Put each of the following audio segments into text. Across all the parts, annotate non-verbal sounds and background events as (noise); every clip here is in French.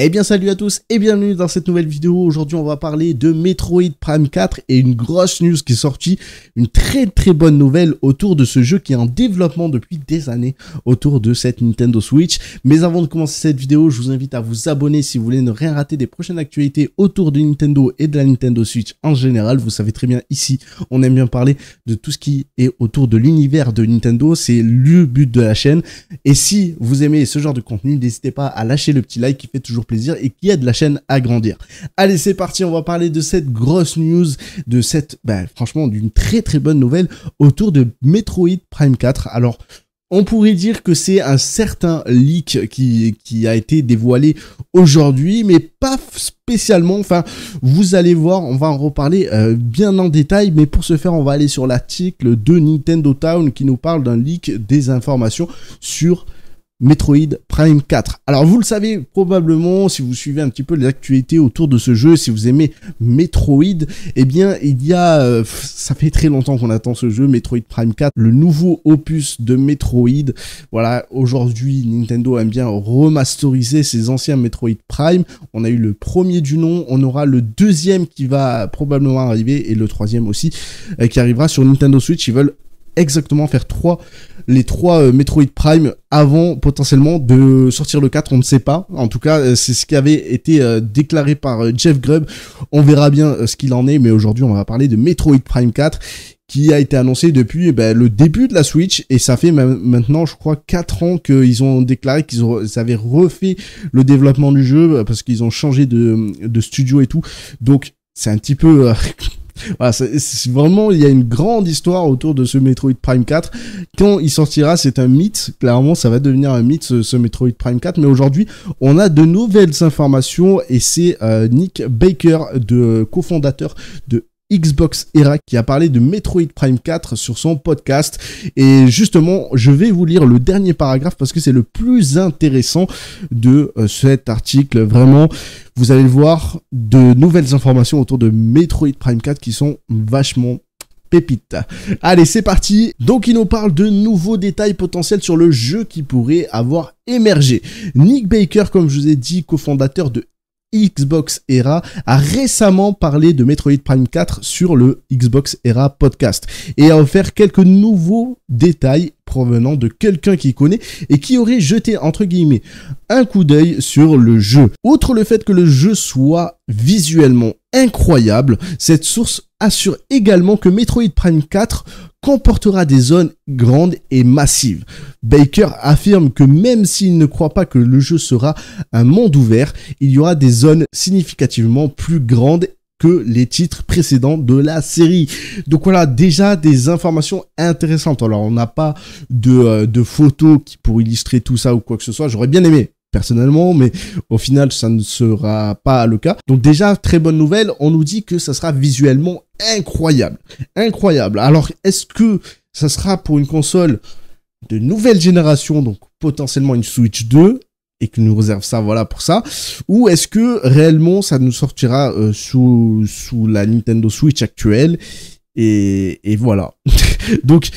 Eh bien salut à tous et bienvenue dans cette nouvelle vidéo. Aujourd'hui on va parler de Metroid Prime 4 et une grosse news qui est sortie, une très très bonne nouvelle autour de ce jeu qui est en développement depuis des années autour de cette Nintendo Switch. Mais avant de commencer cette vidéo, je vous invite à vous abonner si vous voulez ne rien rater des prochaines actualités autour de Nintendo et de la Nintendo Switch en général. Vous savez très bien ici, on aime bien parler de tout ce qui est autour de l'univers de Nintendo, c'est le but de la chaîne. Et si vous aimez ce genre de contenu, n'hésitez pas à lâcher le petit like qui fait toujours plaisir et qui aide la chaîne à grandir. Allez, c'est parti, on va parler de cette grosse news, de cette, ben franchement, d'une très très bonne nouvelle autour de Metroid Prime 4. Alors, on pourrait dire que c'est un certain leak qui, qui a été dévoilé aujourd'hui, mais pas spécialement. Enfin, vous allez voir, on va en reparler euh, bien en détail, mais pour ce faire, on va aller sur l'article de Nintendo Town qui nous parle d'un leak des informations sur Metroid Prime 4. Alors vous le savez probablement si vous suivez un petit peu les actualités autour de ce jeu, si vous aimez Metroid, eh bien il y a, euh, ça fait très longtemps qu'on attend ce jeu, Metroid Prime 4, le nouveau opus de Metroid. Voilà, aujourd'hui Nintendo aime bien remasteriser ses anciens Metroid Prime. On a eu le premier du nom, on aura le deuxième qui va probablement arriver et le troisième aussi euh, qui arrivera sur Nintendo Switch. Ils veulent exactement faire trois les trois euh, Metroid Prime avant potentiellement de sortir le 4, on ne sait pas. En tout cas, euh, c'est ce qui avait été euh, déclaré par Jeff Grubb. On verra bien ce qu'il en est, mais aujourd'hui, on va parler de Metroid Prime 4 qui a été annoncé depuis eh ben, le début de la Switch et ça fait maintenant je crois 4 ans qu'ils ont déclaré qu'ils avaient refait le développement du jeu parce qu'ils ont changé de, studio et tout donc c'est un petit peu (laughs) Voilà, vraiment, il y a une grande histoire autour de ce Metroid Prime 4. Quand il sortira, c'est un mythe. Clairement, ça va devenir un mythe, ce, Metroid Prime 4. Mais aujourd'hui, on a de nouvelles informations et c'est euh, Nick Baker, de cofondateur de Xbox Era qui a parlé de Metroid Prime 4 sur son podcast. Et justement, je vais vous lire le dernier paragraphe parce que c'est le plus intéressant de euh, cet article. Vraiment, vous allez voir de nouvelles informations autour de Metroid Prime 4 qui sont vachement pépites Allez, c'est parti. Donc, il nous parle de nouveaux détails potentiels sur le jeu qui pourrait avoir émergé. Nick Baker, comme je vous ai dit, cofondateur de Xbox Era a récemment parlé de Metroid Prime 4 sur le Xbox Era podcast et a offert quelques nouveaux détails provenant de quelqu'un qui connaît et qui aurait jeté entre guillemets un coup d'œil sur le jeu. Outre le fait que le jeu soit visuellement incroyable. Cette source assure également que Metroid Prime 4 comportera des zones grandes et massives. Baker affirme que même s'il ne croit pas que le jeu sera un monde ouvert, il y aura des zones significativement plus grandes que les titres précédents de la série. Donc voilà, déjà des informations intéressantes. Alors on n'a pas de, euh, de photos qui pour illustrer tout ça ou quoi que ce soit. J'aurais bien aimé, personnellement, mais au final, ça ne sera pas le cas. Donc déjà, très bonne nouvelle, on nous dit que ça sera visuellement incroyable. Incroyable. Alors, est-ce que ça sera pour une console de nouvelle génération, donc potentiellement une Switch 2 et que nous réserve ça, voilà pour ça. Ou est-ce que réellement ça nous sortira euh, sous, sous la Nintendo Switch actuelle et, et voilà. (laughs) donc,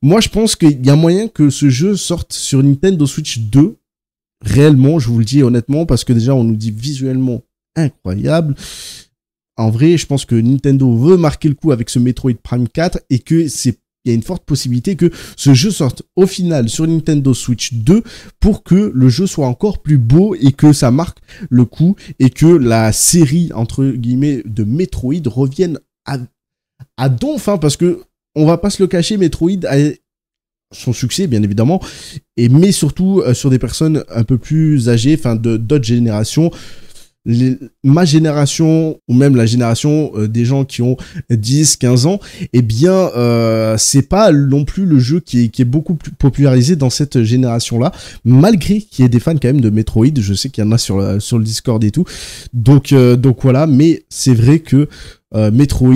moi je pense qu'il y a moyen que ce jeu sorte sur Nintendo Switch 2 réellement, je vous le dis honnêtement, parce que déjà on nous dit visuellement incroyable. En vrai, je pense que Nintendo veut marquer le coup avec ce Metroid Prime 4 et que c'est il y a une forte possibilité que ce jeu sorte au final sur Nintendo Switch 2 pour que le jeu soit encore plus beau et que ça marque le coup et que la série entre guillemets de Metroid revienne à, à donf hein, parce que on va pas se le cacher Metroid son succès, bien évidemment, et mais surtout euh, sur des personnes un peu plus âgées, enfin de d'autres générations. Les, ma génération ou même la génération euh, des gens qui ont 10 15 ans eh bien euh, c'est pas non plus le jeu qui est, beaucoup plus popularisé dans cette génération là malgré qu'il y ait des fans quand même de Metroid je sais qu'il y en a sur sur le Discord et tout donc donc voilà mais c'est vrai que Metroid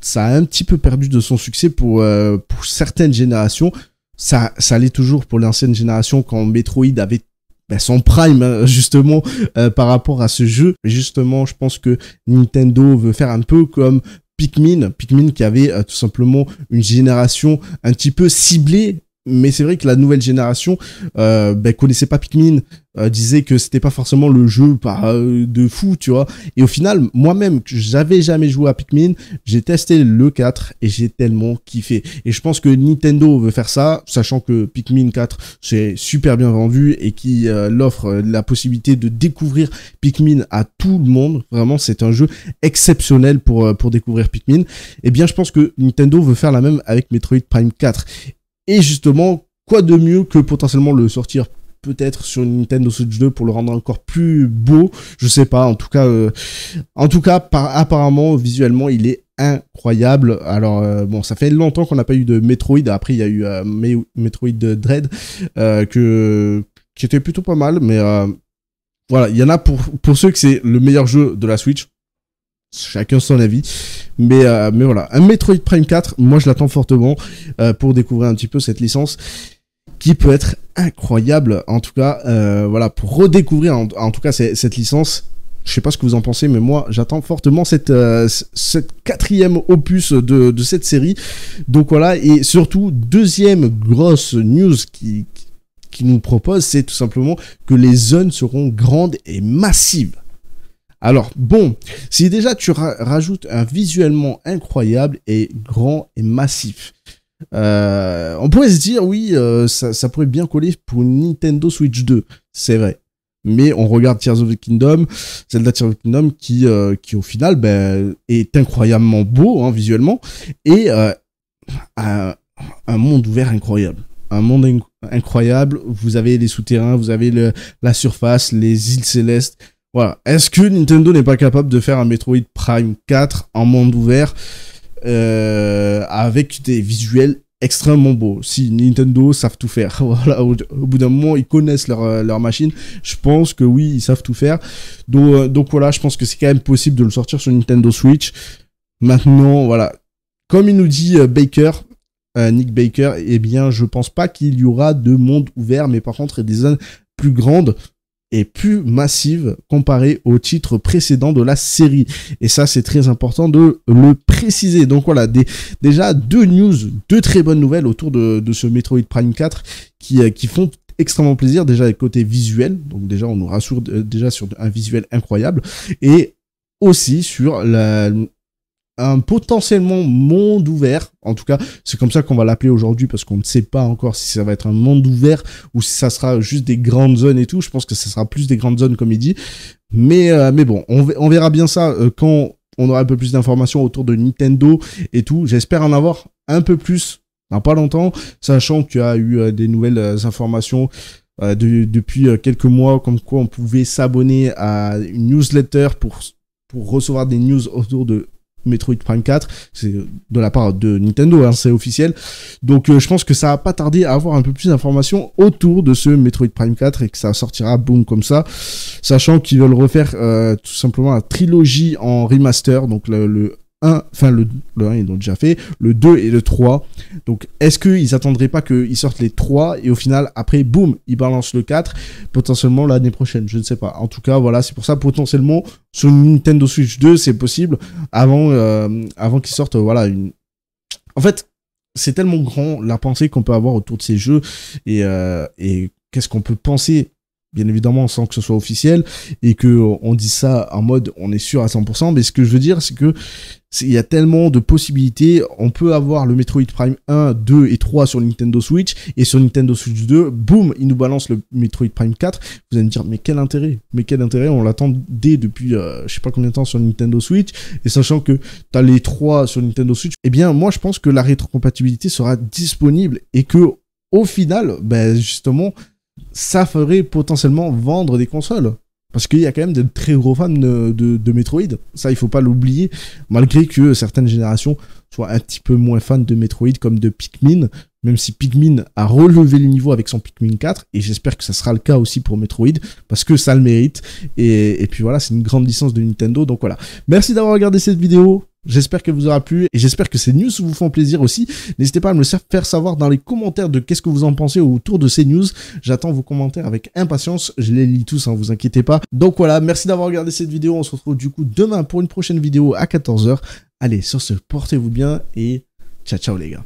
ça a un petit peu perdu de son succès pour pour certaines générations ça, ça toujours pour l'ancienne génération quand Metroid avait ben, son prime hein, (laughs) justement euh, par rapport à ce jeu. justement, je pense que Nintendo veut faire un peu comme Pikmin, Pikmin qui avait euh, tout simplement une génération un petit peu ciblée mais c'est vrai que la nouvelle génération euh, ben, connaissait pas Pikmin, euh, disait que c'était pas forcément le jeu bah, euh, de fou, tu vois. Et au final, moi-même, j'avais jamais joué à Pikmin, j'ai testé le 4 et j'ai tellement kiffé. Et je pense que Nintendo veut faire ça, sachant que Pikmin 4 c'est super bien vendu et qui offre l'offre la possibilité de découvrir Pikmin à tout le monde. Vraiment, c'est un jeu exceptionnel pour pour découvrir Pikmin. Et eh bien, je pense que Nintendo veut faire la même avec Metroid Prime 4. Et justement, quoi de mieux que potentiellement le sortir peut-être sur une Nintendo Switch 2 pour le rendre encore plus beau, je sais pas. En tout cas, euh, en tout cas, apparemment visuellement, il est incroyable. Alors euh, bon, ça fait longtemps qu'on n'a pas eu de Metroid. Après, il y a eu euh, Metroid Dread que qui était plutôt pas mal, mais voilà, il y en a pour pour ceux que c'est le meilleur jeu de la Switch chacun son avis. Mais, euh, mais voilà, un Metroid Prime 4, moi je l'attends fortement euh, pour découvrir un petit peu cette licence qui peut être incroyable. En tout cas, euh, voilà, pour redécouvrir en, tout cas cette licence. Je sais pas ce que vous en pensez, mais moi j'attends fortement cette, cette quatrième opus de, de, cette série. Donc voilà, et surtout, deuxième grosse news qui, qui nous propose, c'est tout simplement que les zones seront grandes et massives. Alors, bon, si déjà tu rajoutes un visuellement incroyable et grand et massif, euh, on pourrait se dire, oui, euh, ça, pourrait bien coller pour Nintendo Switch 2, c'est vrai. Mais on regarde Tears of the Kingdom, Zelda Tears of the Kingdom, qui, euh, qui au final ben, est incroyablement beau hein, visuellement et un, monde ouvert incroyable un monde incroyable. Vous avez les souterrains, vous avez la surface, les îles célestes, voilà. Est-ce que Nintendo n'est pas capable de faire un Metroid Prime 4 en monde ouvert euh, avec des visuels extrêmement beaux Si Nintendo savent tout faire, (laughs) voilà, au, bout d'un moment ils connaissent leur, euh, leur, machine, je pense que oui, ils savent tout faire. Euh, donc, voilà, je pense que c'est quand même possible de le sortir sur Nintendo Switch. Maintenant, voilà. Comme il nous dit Baker, Nick Baker, eh bien je pense pas qu'il y aura de monde ouvert, mais par contre des zones plus grandes est plus massive comparé au titre précédent de la série. Et ça, c'est très important de le préciser. Donc voilà, des, déjà deux news, deux très bonnes nouvelles autour de, ce Metroid Prime 4 qui, euh, qui font extrêmement plaisir déjà côté visuel donc déjà on nous rassure euh, déjà sur un visuel incroyable et aussi sur la, un potentiellement monde ouvert. En tout cas, c'est comme ça qu'on va l'appeler aujourd'hui parce qu'on ne sait pas encore si ça va être un monde ouvert ou si ça sera juste des grandes zones et tout. Je pense que ça sera plus des grandes zones comme il dit. Mais, euh, mais bon, on, verra bien ça euh, quand on aura un peu plus d'informations autour de Nintendo et tout. J'espère en avoir un peu plus dans pas longtemps, sachant qu'il y a eu euh, des nouvelles informations depuis quelques mois, comme quoi on pouvait s'abonner à une newsletter pour, pour recevoir des news autour de Metroid Prime 4, c'est de la part de Nintendo, hein, c'est officiel. Donc euh, je pense que ça va pas tardé à avoir un peu plus d'informations autour de ce Metroid Prime 4 et que ça sortira boum comme ça, sachant qu'ils veulent refaire euh, tout simplement la trilogie en remaster, donc le enfin le, le 1 ils l'ont déjà fait, le 2 et le 3. Donc est-ce qu'ils attendraient pas qu'ils sortent les 3 et au final après boum, ils balancent le 4 potentiellement l'année prochaine, je ne sais pas. En tout cas voilà, c'est pour ça potentiellement sur Nintendo Switch 2 c'est possible avant, euh, avant qu'ils sortent voilà une... En fait c'est tellement grand la pensée qu'on peut avoir autour de ces jeux et, euh, et qu'est-ce qu'on peut penser Bien évidemment, sans que ce soit officiel et que euh, on dit ça en mode on est sûr à 100%. Mais ce que je veux dire, c'est que il y a tellement de possibilités. On peut avoir le Metroid Prime 1, 2 et 3 sur Nintendo Switch et sur Nintendo Switch 2, boum, il nous balance le Metroid Prime 4. Vous allez me dire mais quel intérêt Mais quel intérêt On dès depuis euh, je sais pas combien de temps sur Nintendo Switch et sachant que tu as les 3 sur Nintendo Switch, eh bien moi je pense que la rétrocompatibilité sera disponible et que au final, ben justement, ça ferait potentiellement vendre des consoles. Parce qu'il y a quand même des très gros fans de, Metroid. Ça, il faut pas l'oublier. Malgré que certaines générations soient un petit peu moins fans de Metroid comme de Pikmin. Même si Pikmin a relevé le niveau avec son Pikmin 4. Et j'espère que ça sera le cas aussi pour Metroid. Parce que ça le mérite. Et, et puis voilà, c'est une grande licence de Nintendo. Donc voilà. Merci d'avoir regardé cette vidéo. J'espère que vous aura plu et j'espère que ces news vous font plaisir aussi. N'hésitez pas à me le faire savoir dans les commentaires de qu'est-ce que vous en pensez autour de ces news. J'attends vos commentaires avec impatience. Je les lis tous, hein, vous inquiétez pas. Donc voilà, merci d'avoir regardé cette vidéo. On se retrouve du coup demain pour une prochaine vidéo à 14h. Allez, sur ce, portez-vous bien et ciao ciao les gars.